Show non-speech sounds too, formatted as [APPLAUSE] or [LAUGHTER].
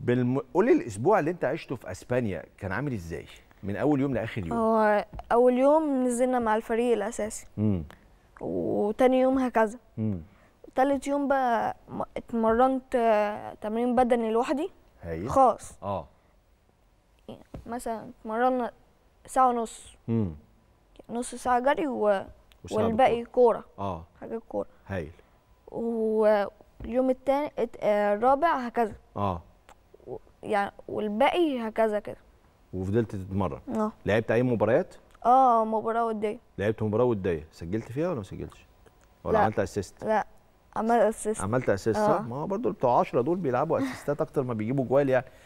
بالم... قولي الاسبوع اللي انت عشته في اسبانيا كان عامل ازاي من اول يوم لاخر يوم هو اول يوم نزلنا مع الفريق الاساسي امم وتاني يوم هكذا امم تالت يوم بقى اتمرنت تمرين بدني لوحدي خاص اه مثلا اتمرنا ساعه ونص امم نص ساعه جري و... والباقي كوره اه حاجه كوره هايل واليوم التاني الرابع هكذا اه يعني والباقي هكذا كده وفضلت تتمرن اه لعبت اي مباريات؟ اه مباراه وديه لعبت مباراه وديه سجلت فيها ولا ما سجلتش؟ ولا لا. عملت اسيست؟ لا عملت اسيست عملت اسيست آه. ما هو برضه بتوع 10 دول بيلعبوا اسيستات [LAUGHS] اكتر ما بيجيبوا جوال يعني